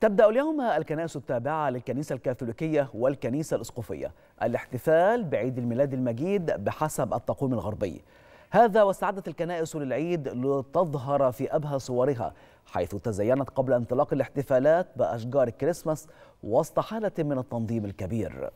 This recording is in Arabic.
تبدأ اليوم الكنائس التابعة للكنيسة الكاثوليكية والكنيسة الإسقفية الاحتفال بعيد الميلاد المجيد بحسب التقويم الغربي هذا واستعدت الكنائس للعيد لتظهر في أبهى صورها حيث تزينت قبل انطلاق الاحتفالات بأشجار الكريسماس وسط حالة من التنظيم الكبير